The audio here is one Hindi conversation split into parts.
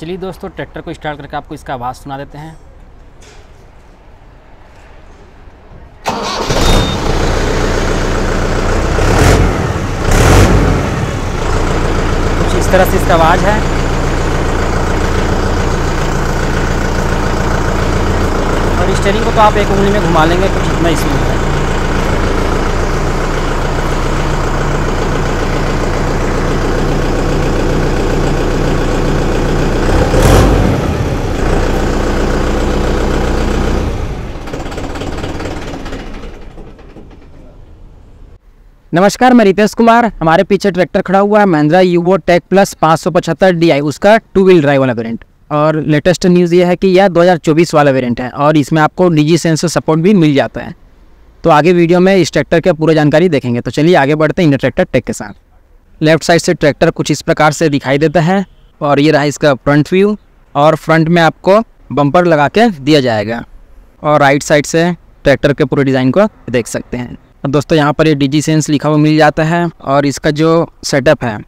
चलिए दोस्तों ट्रैक्टर को स्टार्ट करके आपको इसका आवाज़ सुना देते हैं कुछ इस तरह से इसका आवाज़ है और स्टेरिंग को तो आप एक उंगली में घुमा लेंगे कुछ इतना स्मूथ है नमस्कार मैं रितेश कुमार हमारे पीछे ट्रैक्टर खड़ा हुआ है Mahindra Yuvo tech plus D I उसका टू व्हील ड्राइव वाला वेरिएंट और लेटेस्ट न्यूज़ ये है कि यह 2024 वाला वेरिएंट है और इसमें आपको निजी सेंसर सपोर्ट भी मिल जाता है तो आगे वीडियो में इस ट्रैक्टर की पूरी जानकारी देखेंगे तो चलिए आगे बढ़ते हैं इंडिया ट्रैक्टर टेक के साथ लेफ्ट साइड से ट्रैक्टर कुछ इस प्रकार से दिखाई देता है और ये रहा इसका फ्रंट व्यू और फ्रंट में आपको बम्पर लगा के दिया जाएगा और राइट साइड से ट्रैक्टर के पूरे डिज़ाइन को देख सकते हैं दोस्तों यहाँ पर ये डीजी सेंस लिखा हुआ मिल जाता है और इसका जो सेटअप है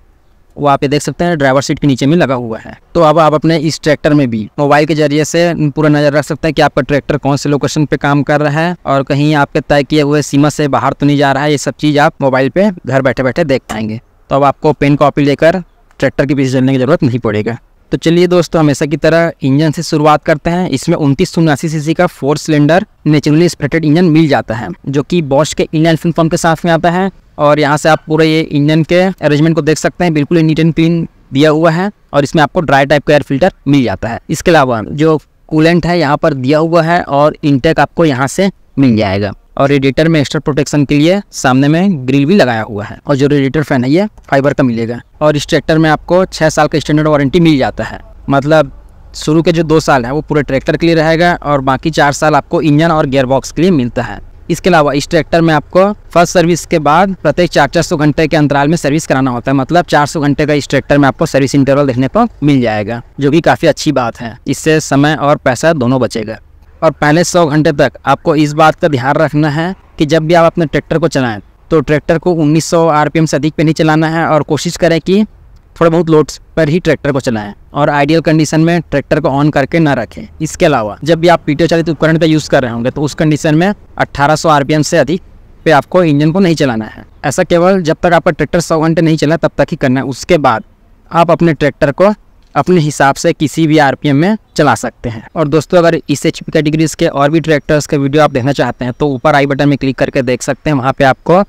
वो आप ये देख सकते हैं ड्राइवर सीट के नीचे में लगा हुआ है तो अब आप अपने इस ट्रैक्टर में भी मोबाइल के जरिए से पूरा नज़र रख सकते हैं कि आपका ट्रैक्टर कौन से लोकेशन पे काम कर रहा है और कहीं आपके तय किए हुए सीमा से बाहर तो नहीं जा रहा है ये सब चीज़ आप मोबाइल पर घर बैठे बैठे देख पाएंगे तो अब आपको पेन कॉपी लेकर ट्रैक्टर के पीछे चलने की ज़रूरत नहीं पड़ेगा तो चलिए दोस्तों हमेशा की तरह इंजन से शुरुआत करते हैं इसमें उनतीस सौ उनासी सीसी का four cylinder naturally aspirated engine मिल जाता है जो कि बॉश के इंडियन फिल्म पंप के साथ में आता है और यहाँ से आप पूरे ये इंजन के अरेंजमेंट को देख सकते हैं बिल्कुल नीट एंड क्लीन दिया हुआ है और इसमें आपको ड्राई टाइप का एयर फिल्टर मिल जाता है इसके अलावा जो कूलेंट है यहाँ पर दिया हुआ है और इंटेक आपको यहाँ से मिल जाएगा और रेडिएटर में एक्स्ट्रा प्रोटेक्शन के लिए सामने में ग्रिल भी लगाया हुआ है और जो रेडिएटर फैन है ये फाइबर का मिलेगा और इस ट्रैक्टर में आपको छः साल का स्टैंडर्ड वारंटी मिल जाता है मतलब शुरू के जो दो साल है वो पूरे ट्रैक्टर के लिए रहेगा और बाकी चार साल आपको इंजन और गेयर बॉक्स के लिए मिलता है इसके अलावा इस ट्रैक्टर में आपको फर्स्ट सर्विस के बाद प्रत्येक चार चार सौ घंटे के अंतराल में सर्विस कराना होता है मतलब चार सौ घंटे का इस ट्रैक्टर में आपको सर्विस इंटरवल देखने को मिल जाएगा जो कि काफ़ी अच्छी बात है इससे समय और पैसा दोनों बचेगा और पहले सौ घंटे तक आपको इस बात का ध्यान रखना है कि जब भी आप अपने ट्रैक्टर को चलाएं तो ट्रैक्टर को 1900 आरपीएम से अधिक पे नहीं चलाना है और कोशिश करें कि थोड़ा बहुत लोड्स पर ही ट्रैक्टर को चलाएं और आइडियल कंडीशन में ट्रैक्टर को ऑन करके ना रखें इसके अलावा जब भी आप पीटीओ चालित उपकरण का यूज़ कर रहे होंगे तो उस कंडीशन में 1800 आरपीएम से अधिक पे आपको इंजन को नहीं चलाना है ऐसा केवल जब तक आपका ट्रैक्टर सौ घंटे नहीं चला तब तक ही करना है उसके बाद आप अपने ट्रैक्टर को अपने हिसाब से किसी भी आरपीएम में चला सकते हैं और दोस्तों अगर इस एच कैटेगरीज के और भी ट्रैक्टर्स के वीडियो आप देखना चाहते हैं तो ऊपर आई बटन में क्लिक करके देख सकते हैं वहाँ पे आपको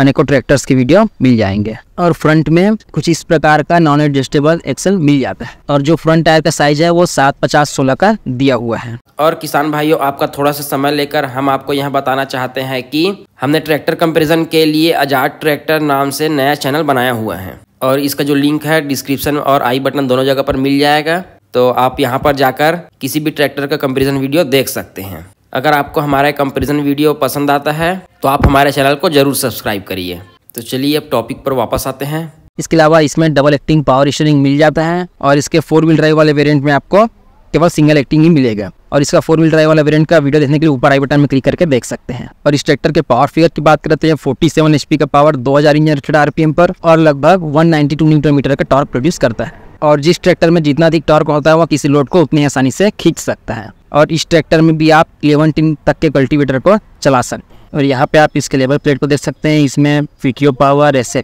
अनेकों ट्रैक्टर्स की वीडियो मिल जाएंगे और फ्रंट में कुछ इस प्रकार का नॉन एडजस्टेबल एक्सल मिल जाता है और जो फ्रंट टायर का साइज है वो सात पचास सोलह का दिया हुआ है और किसान भाइयों आपका थोड़ा सा समय लेकर हम आपको यहाँ बताना चाहते हैं कि हमने ट्रैक्टर कंपेरिजन के लिए आजाद ट्रैक्टर नाम से नया चैनल बनाया हुआ है और इसका जो लिंक है डिस्क्रिप्शन और आई बटन दोनों जगह पर मिल जाएगा तो आप यहाँ पर जाकर किसी भी ट्रैक्टर का कंपेरिजन वीडियो देख सकते हैं अगर आपको हमारा कंपेरिजन वीडियो पसंद आता है तो आप हमारे चैनल को ज़रूर सब्सक्राइब करिए तो चलिए अब टॉपिक पर वापस आते हैं इसके अलावा इसमें डबल एक्टिंग पावर स्टेरिंग मिल जाता है और इसके फोर व्हील ड्राइव वाले वेरिएंट में आपको केवल सिंगल एक्टिंग ही मिलेगा और इसका फोर व्हील ड्राइव वाला वेरिएंट का वीडियो देखने के लिए ऊपर आई बटन में क्लिक करके देख सकते हैं और इस ट्रैक्टर के पावर फिगर की बात करते हैं फोर्टी सेवन पी का पावर दो हजार इंजन रेटेड आरपीएम पर और लगभग टू न्यूटन मीटर का टॉर्क प्रोड्यूस करता है और जिस ट्रैक्टर में जितना अधिक टॉर्क होता है वह किसी लोड को उतनी आसानी से खींच सकता है और इस ट्रैक्टर में भी आप इलेवन टीन तक के कल्टीवेटर को चला सकते हैं और यहाँ पे आप इसके लेबर प्लेट को देख सकते हैं इसमें फिटियो पावर एस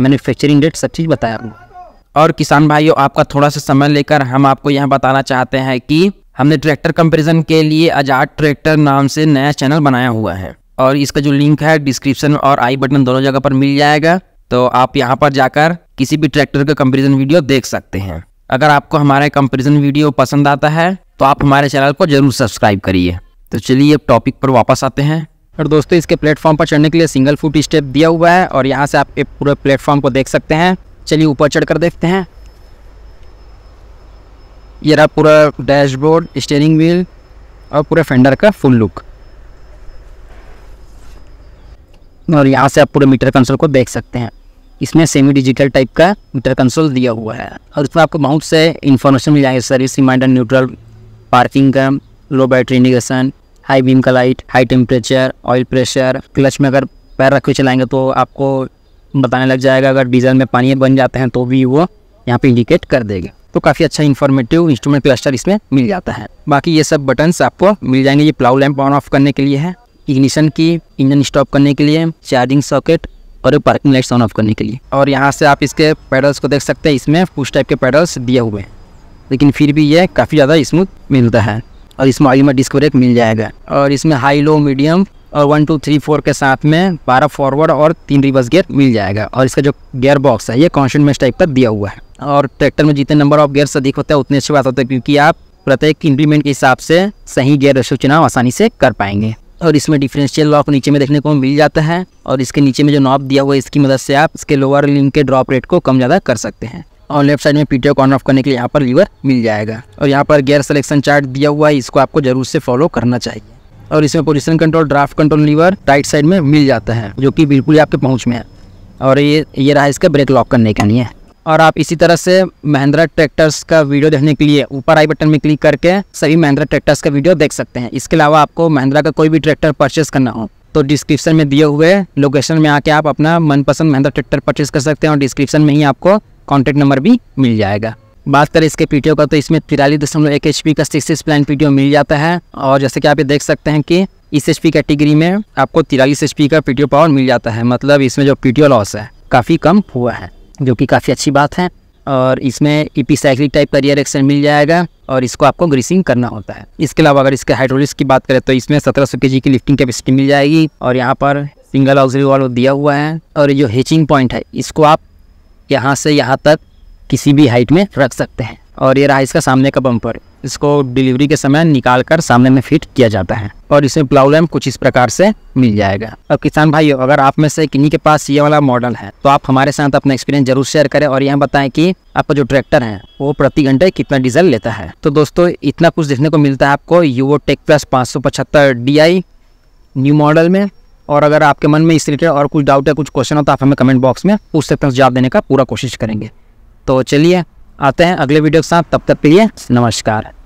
मैन्युफैक्चरिंग डेट सब चीज़ बताया आपको और किसान भाइयों आपका थोड़ा सा समय लेकर हम आपको यह बताना चाहते हैं कि हमने ट्रैक्टर कंपैरिजन के लिए आजाद ट्रैक्टर नाम से नया चैनल बनाया हुआ है और इसका जो लिंक है डिस्क्रिप्शन और आई बटन दोनों जगह पर मिल जाएगा तो आप यहाँ पर जाकर किसी भी ट्रैक्टर का कंपेरिजन वीडियो देख सकते हैं अगर आपको हमारा कंपेरिजन वीडियो पसंद आता है तो आप हमारे चैनल को जरूर सब्सक्राइब करिए तो चलिए अब टॉपिक पर वापस आते हैं और दोस्तों इसके प्लेटफॉर्म पर चढ़ने के लिए सिंगल फुट स्टेप दिया हुआ है और यहाँ से आप पूरे प्लेटफॉर्म को देख सकते हैं चलिए ऊपर चढ़ देखते हैं ये रहा पूरा डैशबोर्ड स्टेयरिंग व्हील और पूरे फेंडर का फुल लुक और यहाँ से आप पूरे मीटर कंसोल को देख सकते हैं इसमें सेमी डिजिटल टाइप का मीटर कंसोल दिया हुआ है और इसमें आपको बहुत से इन्फॉर्मेशन मिल जाएंगे सर्विस रिमाइंडर न्यूट्रल पार्किंग का low battery indication high beam का light high temperature oil pressure clutch में अगर पैर रख के चलाएंगे तो आपको बताने लग जाएगा अगर डीजल में पानी बन जाते हैं तो भी वो यहाँ पे इंडिकेट कर देगा तो काफ़ी अच्छा इन्फॉर्मेटिव इंस्ट्रूमेंट क्लस्टर इसमें मिल जाता है बाकी ये सब बटन्स आपको मिल जाएंगे ये प्लाउ लैंप ऑन ऑफ करने के लिए है इग्निशन की इंजन स्टॉप करने के लिए चार्जिंग सॉकेट और पार्किंग लाइट्स ऑन ऑफ करने के लिए और यहाँ से आप इसके पैडल्स को देख सकते हैं इसमें कुछ टाइप के पैडल्स दिए हुए हैं लेकिन फिर भी ये काफ़ी ज़्यादा स्मूथ मिलता है और इसमें आगे डिस्क ब्रेक मिल जाएगा और इसमें हाई लो मीडियम और वन टू थ्री फोर के साथ में बारह फॉरवर्ड और तीन रिवर्स गियर मिल जाएगा और इसका जो गियर बॉक्स है ये कॉन्सेंट मेस टाइप का दिया हुआ है और ट्रैक्टर में जितने नंबर ऑफ गेयर्स अधिक होता है उतने अच्छी बात होता है क्योंकि आप प्रत्येक इंप्लीमेंट के हिसाब से सही गेयर रेशो चुनाव आसानी से कर पाएंगे और इसमें डिफरेंशियल लॉक नीचे में देखने को मिल जाता है और इसके नीचे में जो नॉब दिया हुआ है इसकी मदद से आप इसके लोअर लिंक के ड्रॉप रेट को कम ज़्यादा कर सकते हैं और लेफ्ट साइड में पीटीओ को ऑन ऑफ करने के लिए यहाँ पर लीवर मिल जाएगा और यहाँ पर गेयर सिलेक्शन चार्ट दिया हुआ है इसको आपको जरूर से फॉलो करना चाहिए और इसमें position control draft control lever right side में मिल जाता है जो कि बिल्कुल आपके पहुँच में है और ये ये रहा इसका ब्रेक लॉक करने का नहीं है और आप इसी तरह से महिंद्रा ट्रैक्टर्स का वीडियो देखने के लिए ऊपर आई बटन में क्लिक करके सभी महिंद्रा ट्रैक्टर्स का वीडियो देख सकते हैं इसके अलावा आपको महिंद्रा का कोई भी ट्रैक्टर परचेस करना हो तो डिस्क्रिप्शन में दिए हुए लोकेशन में आके आप अपना मनपसंद महिंद्रा ट्रैक्टर परचेस कर सकते हैं और डिस्क्रिप्शन में ही आपको कॉन्टैक्ट नंबर भी मिल जाएगा बात करें इसके पीटीओ का तो इसमें तिरालीस दशमलव एक एच का सिक्स प्लान पीटीओ मिल जाता है और जैसे कि आप ये देख सकते हैं कि इस एच कैटेगरी में आपको तिरालीस एच का पीटीओ पावर मिल जाता है मतलब इसमें जो पीटीओ लॉस है काफ़ी कम हुआ है जो कि काफ़ी अच्छी बात है और इसमें ई पी साइक्लिक टाइप का रियर एक्शन मिल जाएगा और इसको आपको ग्रीसिंग करना होता है इसके अलावा अगर इसके हाइड्रोलिक्स की बात करें तो इसमें सत्रह सौ के जी की लिफ्टिंग कैपेसिटी मिल जाएगी और यहाँ पर सिंगल ऑक्सरी वाल दिया हुआ है और जो हेचिंग पॉइंट है इसको आप यहाँ से यहाँ तक किसी भी हाइट में रख सकते हैं और ये रहा इसका सामने का बम्पर इसको डिलीवरी के समय निकाल कर सामने में फिट किया जाता है और इसमें प्लाउ लैम्प कुछ इस प्रकार से मिल जाएगा अब किसान भाइयों अगर आप में से किन्हीं के पास ये वाला मॉडल है तो आप हमारे साथ अपना एक्सपीरियंस जरूर शेयर करें और यह बताएं कि आपका जो ट्रैक्टर है वो प्रति घंटे कितना डीजल लेता है तो दोस्तों इतना कुछ देखने को मिलता है आपको यूवो टेक प्लस पाँच सौ पचहत्तर डी आई न्यू मॉडल में और अगर आपके मन में इस रिलेटेड और कुछ डाउट है कुछ क्वेश्चन हो तो आप हमें कमेंट बॉक्स में पूछ सकते हैं जवाब देने का पूरा कोशिश करेंगे तो चलिए आते हैं अगले वीडियो के साथ तब तक के लिए नमस्कार